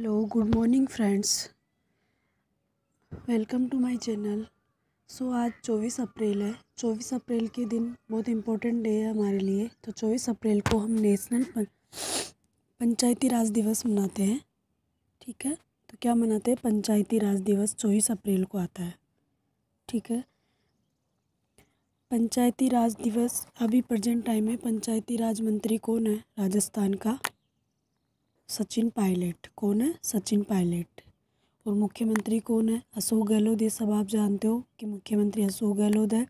hello good morning friends welcome to my channel so आज चौबीस अप्रैल है चौबीस अप्रैल के दिन बहुत इम्पोर्टेंट डे है हमारे लिए तो चौबीस अप्रैल को हम नेशनल पं, पंचायती राज दिवस मनाते हैं ठीक है तो क्या मनाते हैं पंचायती राज दिवस चौबीस अप्रैल को आता है ठीक है पंचायती राज दिवस अभी प्रजेंट टाइम में पंचायती राज मंत्री कौन है राजस्थान का सचिन पायलट कौन है सचिन पायलट और मुख्यमंत्री कौन है अशोक गहलोत ये सब आप जानते हो कि मुख्यमंत्री अशोक गहलोत है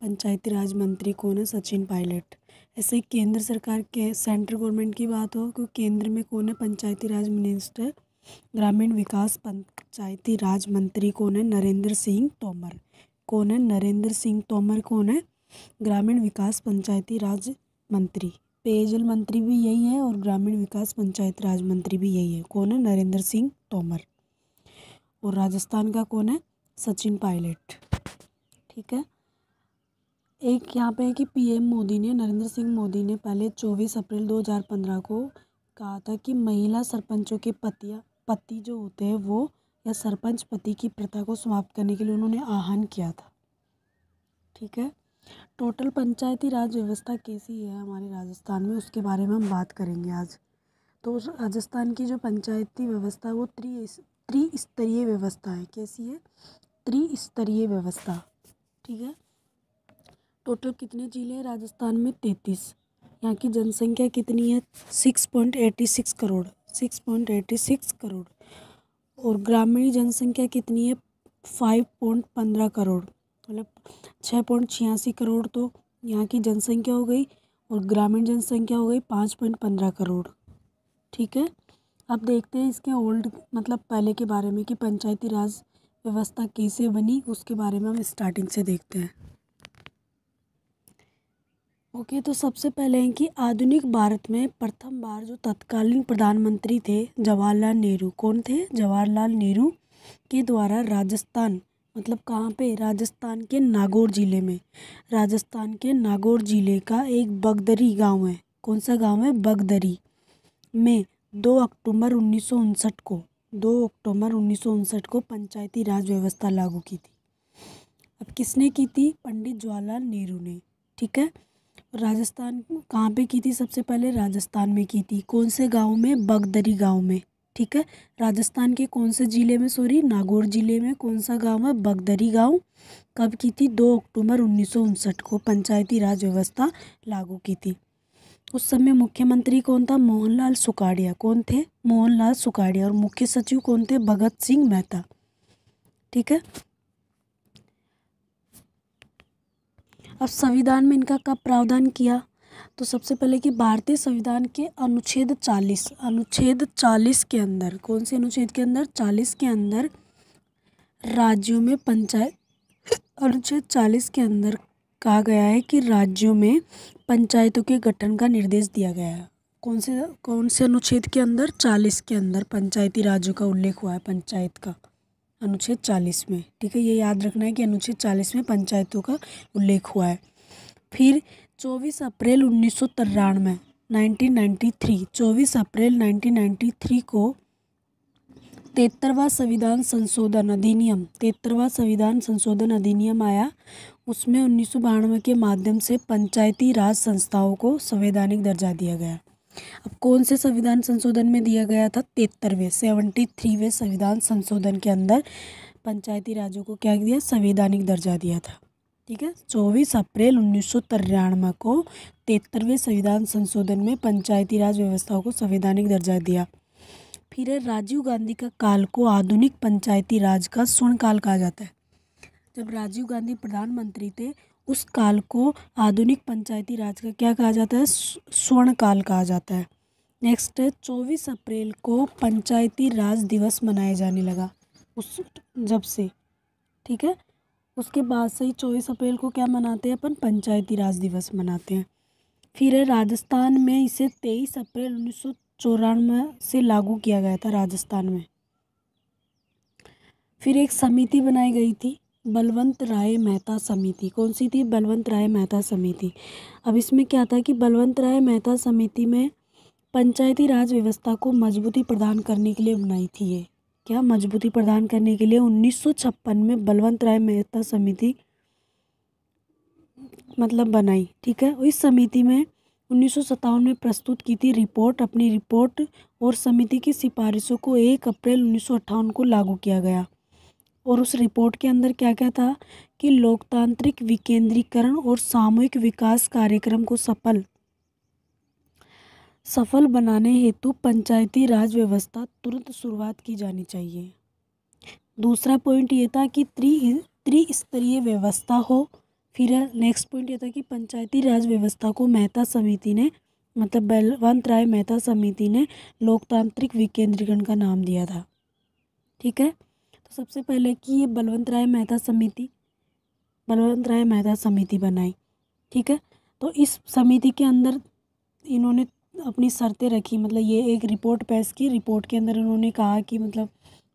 पंचायती राज मंत्री कौन है सचिन पायलट ऐसे ही केंद्र सरकार के सेंट्रल गवर्नमेंट की बात हो क्योंकि केंद्र में कौन है पंचायती राज मिनिस्टर ग्रामीण विकास पंचायती राज मंत्री कौन है नरेंद्र सिंह तोमर कौन है नरेंद्र सिंह तोमर कौन है ग्रामीण विकास पंचायती राज मंत्री पेयजल मंत्री भी यही है और ग्रामीण विकास पंचायत राज मंत्री भी यही है कौन है नरेंद्र सिंह तोमर और राजस्थान का कौन है सचिन पायलट ठीक है एक यहाँ पे है कि पीएम मोदी ने नरेंद्र सिंह मोदी ने पहले चौबीस अप्रैल दो हजार पंद्रह को कहा था कि महिला सरपंचों के पतिया पति जो होते हैं वो या सरपंच पति की प्रथा को समाप्त करने के लिए उन्होंने आह्वान किया था ठीक है टोटल पंचायती राज व्यवस्था कैसी है हमारे राजस्थान में उसके बारे में हम बात करेंगे आज तो राजस्थान की जो पंचायती व्यवस्था है वो त्रि त्रिस्तरीय व्यवस्था है कैसी है त्रिस्तरीय व्यवस्था ठीक है टोटल कितने ज़िले हैं राजस्थान में तैंतीस यहाँ की जनसंख्या कितनी है six point eighty six crore six point eighty six crore और ग्रामीण जनसंख्या कितनी है फाइव पॉइंट पंद्रह करोड़ तो मतलब छः पॉइंट छियासी करोड़ तो यहाँ की जनसंख्या हो गई और ग्रामीण जनसंख्या हो गई पाँच पॉइंट पंद्रह करोड़ ठीक है अब देखते हैं इसके ओल्ड मतलब पहले के बारे में कि पंचायती राज व्यवस्था कैसे बनी उसके बारे में हम स्टार्टिंग से देखते हैं ओके okay, तो सबसे पहले है कि आधुनिक भारत में प्रथम बार जो तत्कालीन प्रधानमंत्री थे जवाहरलाल नेहरू कौन थे जवाहरलाल नेहरू के द्वारा राजस्थान मतलब कहाँ पे राजस्थान के नागौर ज़िले में राजस्थान के नागौर ज़िले का एक बगदरी गांव है कौन सा गांव है बगदरी में दो अक्टूबर उन्नीस सौ उनसठ को दो अक्टूबर उन्नीस सौ उनसठ को पंचायती राज व्यवस्था लागू की थी अब किसने की थी पंडित जवाहरलाल नेहरू ने ठीक है राजस्थान कहाँ पे की थी सबसे पहले राजस्थान में की थी कौन से गांव में बगदरी गांव में ठीक है राजस्थान के कौन से ज़िले में सॉरी नागौर ज़िले में कौन सा गांव है बगदरी गांव कब की थी दो अक्टूबर उन्नीस को पंचायती राज व्यवस्था लागू की थी उस समय मुख्यमंत्री कौन था मोहनलाल सुकाड़िया कौन थे मोहनलाल सुकाड़िया और मुख्य सचिव कौन थे भगत सिंह मेहता ठीक है अब संविधान में इनका कब प्रावधान किया तो सबसे पहले कि भारतीय संविधान के अनुच्छेद चालीस अनुच्छेद चालीस के अंदर कौन से अनुच्छेद के अंदर चालीस के अंदर राज्यों में पंचायत अनुच्छेद चालीस के अंदर कहा गया है कि राज्यों में पंचायतों के गठन का निर्देश दिया गया है कौन से कौन से अनुच्छेद के अंदर चालीस के अंदर पंचायती राज्यों का उल्लेख हुआ है पंचायत का अनुच्छेद चालीस में ठीक है ये याद रखना है कि अनुच्छेद चालीस में पंचायतों का उल्लेख हुआ है फिर चौबीस अप्रैल उन्नीस सौ तिरानवे नाइनटीन नाइन्टी थ्री चौबीस अप्रैल नाइनटीन नाइन्टी थ्री को तेहत्तरवा संविधान संशोधन अधिनियम तेहत्तरवा संविधान संशोधन अधिनियम आया उसमें उन्नीस सौ के माध्यम से पंचायती राज संस्थाओं को संवैधानिक दर्जा दिया गया अब कौन से संविधान संशोधन में दिया गया था तेहत्तरवें सेवेंटी थ्रीवें संविधान संशोधन के अंदर पंचायती राजों को क्या दिया संवैधानिक दर्जा दिया था ठीक है चौबीस अप्रैल उन्नीस सौ तिरानवे को तिहत्तरवें संविधान संशोधन में पंचायती राज व्यवस्था को संवैधानिक दर्जा दिया फिर राजीव गांधी का काल को आधुनिक पंचायती राज का स्वर्ण काल कहा जाता है जब राजीव गांधी प्रधानमंत्री थे उस काल को आधुनिक पंचायती राज का क्या कहा जाता है स्वर्ण काल कहा जाता है नेक्स्ट है चौबीस अप्रैल को पंचायती राज दिवस मनाया जाने लगा उस जब से ठीक है उसके बाद से ही चौबीस अप्रैल को क्या मनाते हैं अपन पंचायती राज दिवस मनाते हैं फिर है राजस्थान में इसे तेईस अप्रैल उन्नीस सौ चौरानवे से लागू किया गया था राजस्थान में फिर एक समिति बनाई गई थी बलवंत राय मेहता समिति कौन सी थी बलवंत राय मेहता समिति अब इसमें क्या था कि बलवंत राय मेहता समिति में पंचायती राज व्यवस्था को मजबूती प्रदान करने के लिए बनाई थी ये क्या मजबूती प्रदान करने के लिए छप्पन में बलवंत राय मेहता समिति मतलब बनाई ठीक है इस समिति में उन्नीस में प्रस्तुत की थी रिपोर्ट अपनी रिपोर्ट और समिति की सिफारिशों को एक अप्रैल उन्नीस को लागू किया गया और उस रिपोर्ट के अंदर क्या क्या था कि लोकतांत्रिक विकेंद्रीकरण और सामूहिक विकास कार्यक्रम को सफल सफल बनाने हेतु पंचायती राज व्यवस्था तुरंत शुरुआत की जानी चाहिए दूसरा पॉइंट ये था कि त्रि त्रिस्तरीय व्यवस्था हो फिर नेक्स्ट पॉइंट ये था कि पंचायती राज व्यवस्था को मेहता समिति ने मतलब बलवंत राय मेहता समिति ने लोकतांत्रिक विकेंद्रीकरण का नाम दिया था ठीक है तो सबसे पहले कि ये बलवंत राय मेहता समिति बलवंत राय मेहता समिति बनाई ठीक है तो इस समिति के अंदर इन्होंने अपनी शर्तें रखी मतलब ये एक रिपोर्ट पेश की रिपोर्ट के अंदर उन्होंने कहा कि मतलब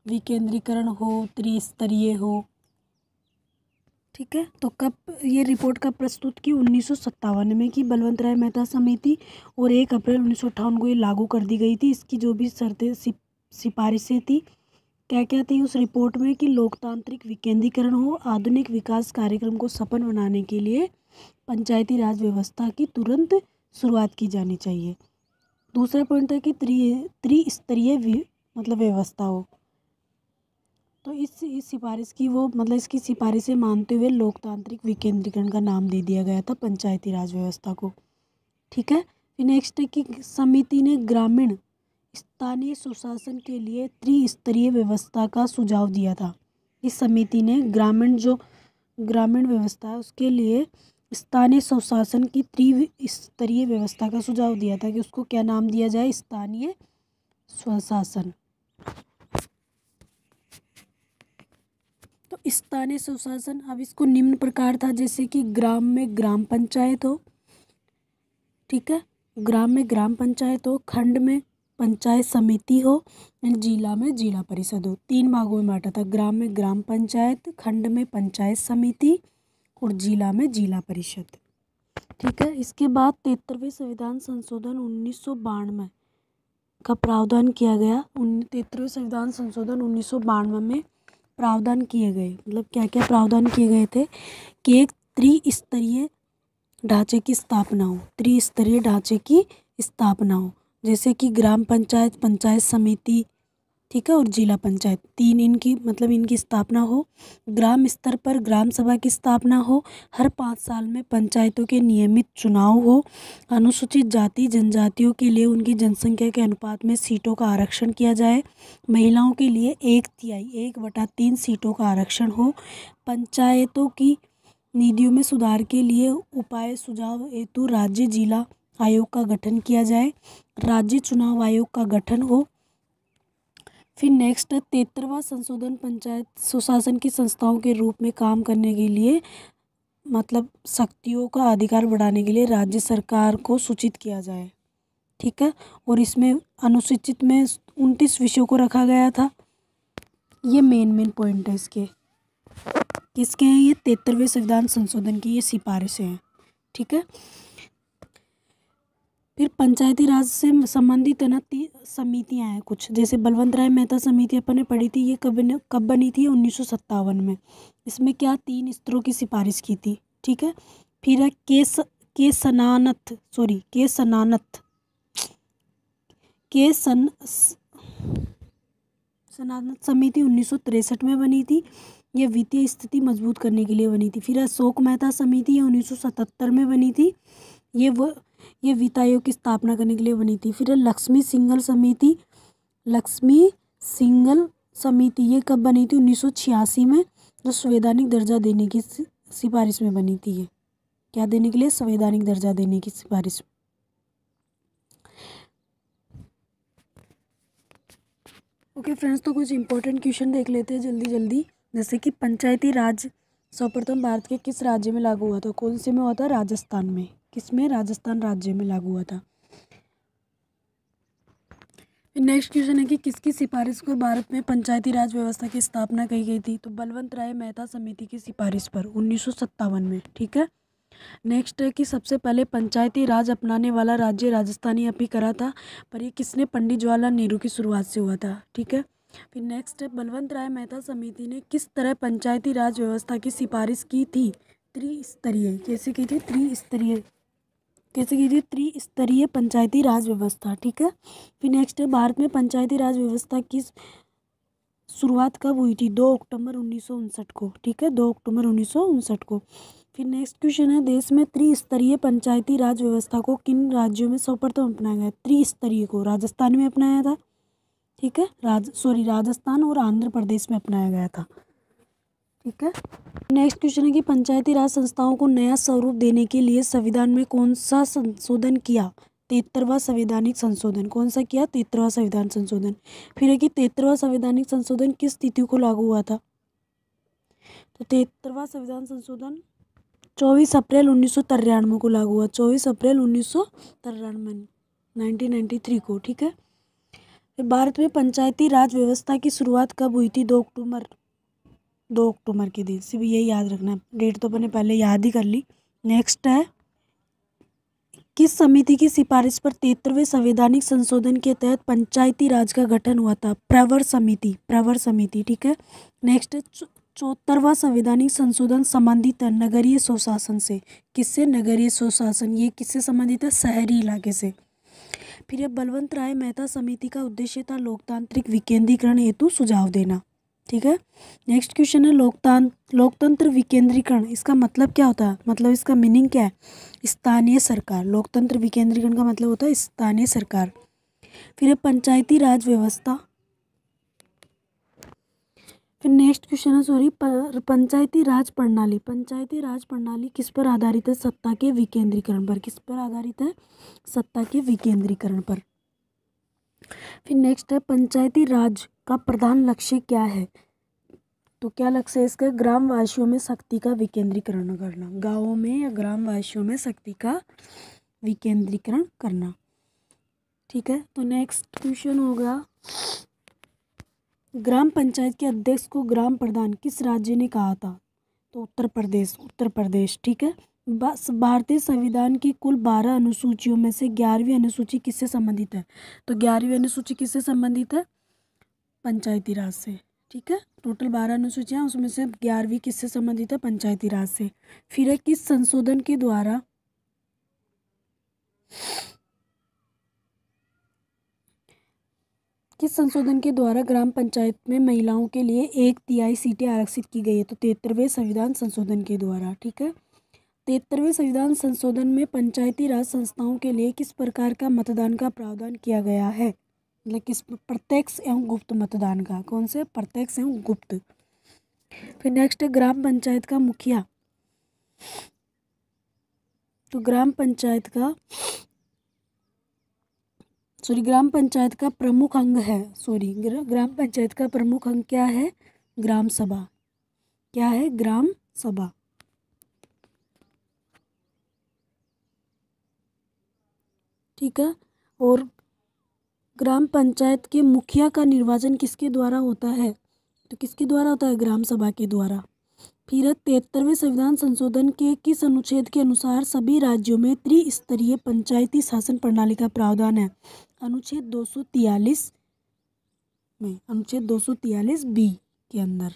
विकेंद्रीकरण हो त्रिस्तरीय हो ठीक है तो कब ये रिपोर्ट कब प्रस्तुत की उन्नीस में की बलवंत राय मेहता समिति और एक अप्रैल उन्नीस को ये लागू कर दी गई थी इसकी जो भी शर्तें सिफारिशें थी क्या क्या थी उस रिपोर्ट में कि लोकतांत्रिक विकेंद्रीकरण हो आधुनिक विकास कार्यक्रम को सफल बनाने के लिए पंचायती राज व्यवस्था की तुरंत शुरुआत की जानी चाहिए दूसरा पॉइंट है कि त्रि त्रिस्तरीय मतलब व्यवस्था हो तो इस इस सिफारिश की वो मतलब इसकी सिफारिशें मानते हुए लोकतांत्रिक विकेंद्रीकरण का नाम दे दिया गया था पंचायती राज व्यवस्था को ठीक है फिर नेक्स्ट है कि समिति ने ग्रामीण स्थानीय सुशासन के लिए त्रिस्तरीय व्यवस्था का सुझाव दिया था इस समिति ने ग्रामीण जो ग्रामीण व्यवस्था है उसके लिए स्थानीय स्वशासन की त्रिस्तरीय व्यवस्था का सुझाव दिया था कि उसको क्या नाम दिया जाए स्थानीय स्वशासन तो स्थानीय स्वशासन अब इसको निम्न प्रकार था जैसे कि ग्राम में ग्राम पंचायत हो ठीक है ग्राम में ग्राम पंचायत हो खंड में पंचायत समिति हो जिला में जिला परिषद हो तीन भागों में बांटा था ग्राम में ग्राम पंचायत खंड में पंचायत समिति और जिला में जिला परिषद ठीक है इसके बाद तेतरवें संविधान संशोधन उन्नीस में का प्रावधान किया गया तेतरवें संविधान संशोधन उन्नीस में प्रावधान किए गए मतलब क्या क्या प्रावधान किए गए थे कि एक त्रिस्तरीय ढांचे की स्थापना हो त्रिस्तरीय ढांचे की स्थापना हो जैसे कि ग्राम पंचायत पंचायत समिति ठीक है और जिला पंचायत तीन इनकी मतलब इनकी स्थापना हो ग्राम स्तर पर ग्राम सभा की स्थापना हो हर पाँच साल में पंचायतों के नियमित चुनाव हो अनुसूचित जाति जनजातियों के लिए उनकी जनसंख्या के अनुपात में सीटों का आरक्षण किया जाए महिलाओं के लिए एक तिहाई एक बटा तीन सीटों का आरक्षण हो पंचायतों की निधियों में सुधार के लिए उपाय सुझाव हेतु राज्य जिला आयोग का गठन किया जाए राज्य चुनाव आयोग का गठन हो फिर नेक्स्ट तेतरवा संशोधन पंचायत सुशासन की संस्थाओं के रूप में काम करने के लिए मतलब शक्तियों का अधिकार बढ़ाने के लिए राज्य सरकार को सूचित किया जाए ठीक है और इसमें अनुसूचित में उनतीस विषयों को रखा गया था ये मेन मेन पॉइंट है इसके किसके हैं ये तेतरवें संविधान संशोधन की ये सिफारिशें हैं ठीक है फिर पंचायती राज से संबंधित है ना समितियाँ हैं कुछ जैसे बलवंत राय मेहता समिति अपन ने पढ़ी थी ये कब कब बनी थी उन्नीस में इसमें क्या तीन स्तरों की सिफारिश की थी ठीक है फिर है केस के सनानत सॉरी के सनानत के सन सनानत समिति उन्नीस में बनी थी यह वित्तीय स्थिति मजबूत करने के लिए बनी थी फिर अशोक मेहता समिति यह उन्नीस में बनी थी ये वो ये वित्त आयोग की स्थापना करने के लिए बनी थी फिर लक्ष्मी सिंगल समिति लक्ष्मी सिंगल समिति ये कब बनी थी उन्नीस में जो संवैधानिक दर्जा देने की सिफारिश में बनी थी ये क्या देने के लिए संवैधानिक दर्जा देने की सिफारिश ओके फ्रेंड्स तो कुछ इंपॉर्टेंट क्वेश्चन देख लेते हैं जल्दी जल्दी जैसे कि पंचायती राज सर्वप्रथम भारत के किस राज्य में लागू हुआ था कौन से में हुआ था राजस्थान में इसमें राजस्थान राज्य में लागू हुआ था नेक्स्ट क्वेश्चन है कि किसकी सिफारिश पर भारत में पंचायती राज व्यवस्था की स्थापना की गई थी तो बलवंत राय मेहता समिति की सिफारिश पर उन्नीस में ठीक है नेक्स्ट है कि सबसे पहले पंचायती राज अपनाने वाला राज्य राजस्थानी ही अभी करा था पर ये किसने पंडित जवाहरलाल नेहरू की शुरुआत से हुआ था ठीक है फिर नेक्स्ट है बलवंत राय मेहता समिति ने किस तरह पंचायती राज व्यवस्था की सिफारिश की थी त्रिस्तरीय कैसे की थी त्रिस्तरीय कैसे कीजिए त्रिस्तरीय पंचायती राज व्यवस्था ठीक है फिर नेक्स्ट है भारत में पंचायती राज व्यवस्था की शुरुआत कब हुई थी दो अक्टूबर उन्नीस को ठीक है दो अक्टूबर उन्नीस को फिर नेक्स्ट क्वेश्चन है देश में त्रिस्तरीय पंचायती राज व्यवस्था को किन राज्यों में सर्वप्रथम अपनाया गया त्रिस्तरीय को राजस्थान में अपनाया था ठीक है राज सॉरी राजस्थान और आंध्र प्रदेश में अपनाया गया था ठीक है नेक्स्ट क्वेश्चन है कि पंचायती राज संस्थाओं को नया स्वरूप देने के लिए संविधान में कौन सा संशोधन किया तेतरवा संवैधानिक संशोधन कौन सा किया तेतरवा संविधान संशोधन फिर है कि तेतरवा संवैधानिक संशोधन किस तिथि को लागू हुआ था तो तेतरवा संविधान संशोधन चौबीस अप्रैल उन्नीस सौ तिरानवे को लागू हुआ चौबीस अप्रैल उन्नीस सौ तिरानवे नाइनटीन नाइन्टी थ्री को ठीक है फिर भारत में पंचायती राज व्यवस्था की शुरुआत कब हुई थी दो अक्टूबर दो अक्टूबर के दिन सिर्फ ये याद रखना है डेट तो मैंने पहले याद ही कर ली नेक्स्ट है किस समिति की सिफारिश पर तेतरवें संवैधानिक संशोधन के तहत पंचायती राज का गठन हुआ था प्रवर समिति प्रवर समिति ठीक है नेक्स्ट चौहत्तरवा संवैधानिक संशोधन संबंधित है नगरीय सुशासन से किससे नगरीय सुशासन ये किससे संबंधित है शहरी इलाके से फिर यह बलवंत राय मेहता समिति का उद्देश्य था लोकतांत्रिक विकेंद्रीकरण हेतु सुझाव देना ठीक है नेक्स्ट क्वेश्चन है लोकतंत्र लोकतंत्र विकेंद्रीकरण इसका मतलब क्या होता है मतलब इसका मीनिंग क्या है स्थानीय सरकार लोकतंत्र विकेंद्रीकरण का मतलब होता है स्थानीय सरकार फिर है पंचायती राज व्यवस्था फिर नेक्स्ट क्वेश्चन है सॉरी पंचायती राज प्रणाली पंचायती राज प्रणाली किस पर आधारित है सत्ता के विकेंद्रीकरण पर किस पर आधारित है सत्ता के विकेंद्रीकरण पर फिर नेक्स्ट है पंचायती राज का प्रधान लक्ष्य क्या है तो क्या लक्ष्य है इसका ग्रामवासियों में शक्ति का विकेंद्रीकरण करना गाँवों में या ग्रामवासियों में शक्ति का विकेंद्रीकरण करना ठीक है तो नेक्स्ट क्वेश्चन होगा ग्राम पंचायत के अध्यक्ष को ग्राम प्रधान किस राज्य ने कहा था तो उत्तर प्रदेश उत्तर प्रदेश ठीक है भारतीय संविधान की कुल बारह अनुसूचियों में से ग्यारहवीं अनुसूची किससे संबंधित है तो ग्यारहवीं अनुसूची किससे संबंधित है पंचायती राज से ठीक है टोटल बारह अनुसूचियाँ उसमें से ग्यारहवीं किससे संबंधित है पंचायती राज से फिर है किस संशोधन के द्वारा किस संशोधन के द्वारा ग्राम पंचायत में महिलाओं के लिए एक तिहाई सीटें आरक्षित की गई है तो तेतरवे संविधान संशोधन के द्वारा ठीक है तिहत्तरवें संविधान संशोधन में पंचायती राज संस्थाओं के लिए किस प्रकार का मतदान का प्रावधान किया गया है मतलब किस प्रत्यक्ष एवं गुप्त मतदान का कौन से प्रत्यक्ष एवं गुप्त फिर नेक्स्ट है ग्राम पंचायत का मुखिया तो ग्राम पंचायत का सॉरी ग्राम पंचायत का प्रमुख अंग है सॉरी ग्राम पंचायत का प्रमुख अंग क्या है ग्राम सभा क्या है ग्राम सभा ठीक है और ग्राम पंचायत के मुखिया का निर्वाचन किसके द्वारा होता है तो किसके द्वारा होता है ग्राम सभा के द्वारा फिर तिहत्तरवें संविधान संशोधन के किस अनुच्छेद के अनुसार सभी राज्यों में त्रिस्तरीय पंचायती शासन प्रणाली का प्रावधान है अनुच्छेद दो में अनुच्छेद दो बी के अंदर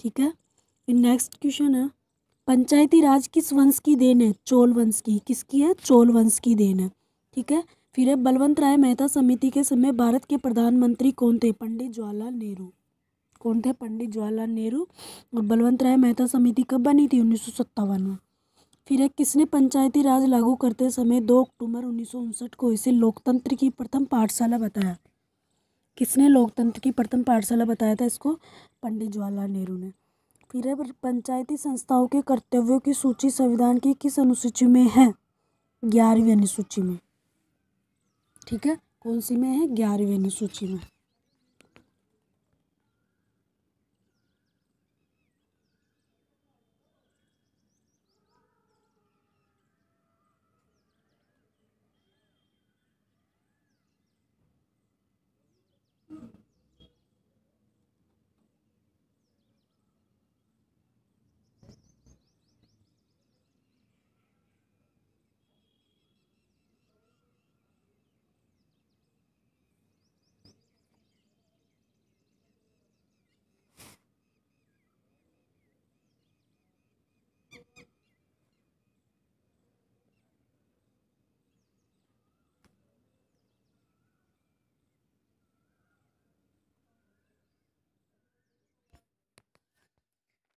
ठीक है फिर नेक्स्ट क्वेश्चन है पंचायती राज किस वंश की देन है चोल वंश की किसकी है चोल वंश की देन है ठीक है फिर है बलवंत राय मेहता समिति के समय भारत के प्रधानमंत्री कौन थे पंडित जवाहरलाल नेहरू कौन थे पंडित जवाहरलाल नेहरू और बलवंत राय मेहता समिति कब बनी थी उन्नीस सौ सत्तावन में फिर है किसने पंचायती राज लागू करते समय दो अक्टूबर उन्नीस को इसे लोकतंत्र की प्रथम पाठशाला बताया किसने लोकतंत्र की प्रथम पाठशाला बताया था इसको पंडित जवाहरलाल नेहरू ने फिर है पंचायती संस्थाओं के कर्तव्यों की सूची संविधान की किस अनुसूची में है ग्यारहवीं अनुसूची में ठीक है कौन सी में है ग्यारहवीं अनुसूची में